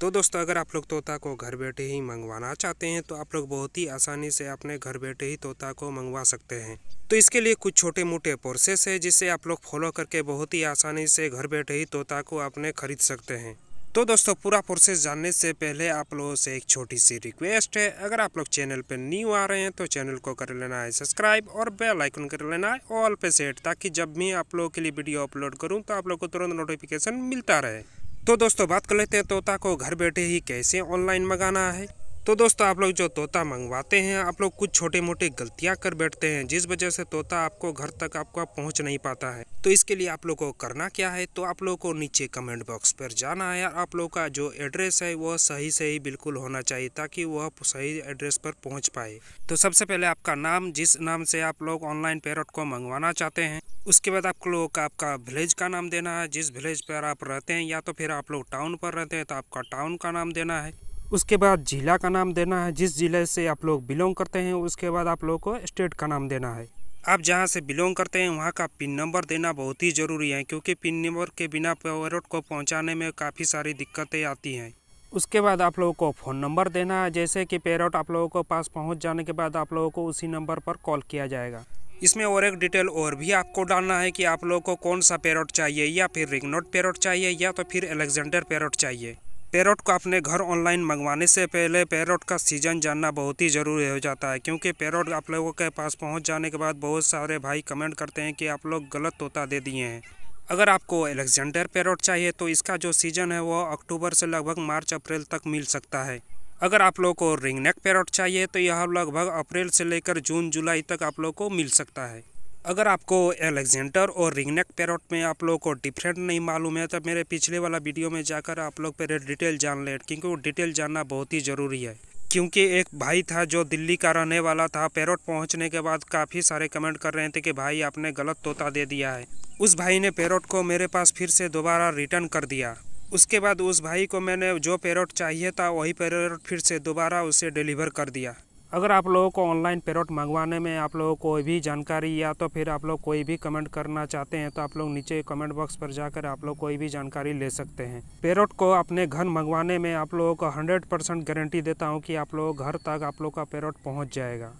तो दोस्तों अगर आप लोग तोता को घर बैठे ही मंगवाना चाहते हैं तो आप लोग बहुत ही आसानी से अपने घर बैठे ही तोता को मंगवा सकते हैं तो इसके लिए कुछ छोटे मोटे प्रोसेस है जिसे आप लोग फॉलो करके बहुत ही आसानी से घर बैठे ही तोता को अपने खरीद सकते हैं तो दोस्तों पूरा प्रोसेस जानने से पहले आप लोगों से एक छोटी सी रिक्वेस्ट है अगर आप लोग चैनल पर न्यू आ रहे हैं तो चैनल को कर लेना है सब्सक्राइब और बेल आइकन कर लेना है ऑल पे सेट ताकि जब भी आप लोगों के लिए वीडियो अपलोड करूं तो आप लोग को तुरंत नोटिफिकेशन मिलता रहे तो दोस्तों बात कर लेते हैं तोता को घर बैठे ही कैसे ऑनलाइन मंगाना है तो दोस्तों आप लोग जो तोता मंगवाते हैं आप लोग कुछ छोटे मोटे गलतियां कर बैठते हैं जिस वजह से तोता आपको घर तक आपका पहुंच नहीं पाता है तो इसके लिए आप लोग को करना क्या है तो आप लोग को नीचे कमेंट बॉक्स पर जाना है आप लोग का जो एड्रेस है वह सही सही बिल्कुल होना चाहिए ताकि वह सही एड्रेस पर पहुँच पाए तो सबसे पहले आपका नाम जिस नाम से आप लोग ऑनलाइन पेरट को मंगवाना चाहते हैं उसके बाद आप लोगों का आपका विलेज का नाम देना है जिस विलेज पर आप रहते हैं या तो फिर आप लोग टाउन पर रहते हैं तो आपका टाउन का नाम देना है उसके बाद ज़िला का नाम देना है जिस ज़िले से आप लोग बिलोंग करते हैं उसके बाद आप लोग को स्टेट का नाम देना है आप जहाँ से बिलोंग करते हैं वहाँ का पिन नंबर देना बहुत ही ज़रूरी है क्योंकि पिन नंबर के बिना पैरोट को पहुँचाने में काफ़ी सारी दिक्कतें आती हैं उसके बाद आप लोगों को फ़ोन नंबर देना है जैसे कि पेरोट आप लोगों को पास पहुँच जाने के बाद आप लोगों को उसी नंबर पर कॉल किया जाएगा इसमें और एक डिटेल और भी आपको डालना है कि आप लोगों को कौन सा पेरोट चाहिए या फिर रिगनोट पेरोट चाहिए या तो फिर एलेक्जेंडर पेरोट चाहिए पैरोट को अपने घर ऑनलाइन मंगवाने से पहले पैरोट का सीज़न जानना बहुत ही ज़रूरी हो जाता है क्योंकि पैरोट आप लोगों के पास पहुंच जाने के बाद बहुत सारे भाई कमेंट करते हैं कि आप लोग गलत तोता दे दिए हैं अगर आपको एलेक्जेंडर पैरोट चाहिए तो इसका जो सीज़न है वो अक्टूबर से लगभग मार्च अप्रैल तक मिल सकता है अगर आप लोग को रिंगनेक पैरोट चाहिए तो यह लगभग अप्रैल से लेकर जून जुलाई तक आप लोग को मिल सकता है अगर आपको एलेक्जेंडर और रिंगनेक पैरोट में आप लोगों को डिफरेंट नहीं मालूम है तो मेरे पिछले वाला वीडियो में जाकर आप लोग पहले डिटेल जान लें क्योंकि वो डिटेल जानना बहुत ही ज़रूरी है क्योंकि एक भाई था जो दिल्ली का रहने वाला था पैरोट पहुंचने के बाद काफ़ी सारे कमेंट कर रहे थे कि भाई आपने गलत तोता दे दिया है उस भाई ने पैरोट को मेरे पास फिर से दोबारा रिटर्न कर दिया उसके बाद उस भाई को मैंने जो पैरोट चाहिए था वही पैरोट फिर से दोबारा उसे डिलीवर कर दिया अगर आप लोगों को ऑनलाइन पेरोट मंगवाने में आप लोगों को कोई भी जानकारी या तो फिर आप लोग कोई भी कमेंट करना चाहते हैं तो आप लोग नीचे कमेंट बॉक्स पर जाकर आप लोग कोई भी जानकारी ले सकते हैं पेरोट को अपने घर मंगवाने में आप लोगों को हंड्रेड परसेंट गारंटी देता हूँ कि आप लोग घर तक आप लोग का पेरोट पहुँच जाएगा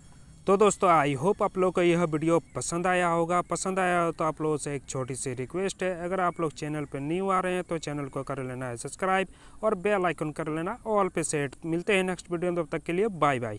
तो दोस्तों आई होप आप लोग को यह वीडियो पसंद आया होगा पसंद आया हो तो आप लोगों से एक छोटी सी रिक्वेस्ट है अगर आप लोग चैनल पर न्यू आ रहे हैं तो चैनल को कर लेना है सब्सक्राइब और बेलाइकन कर लेना ऑल पे सेट मिलते हैं नेक्स्ट वीडियो में तब तक के लिए बाय बाय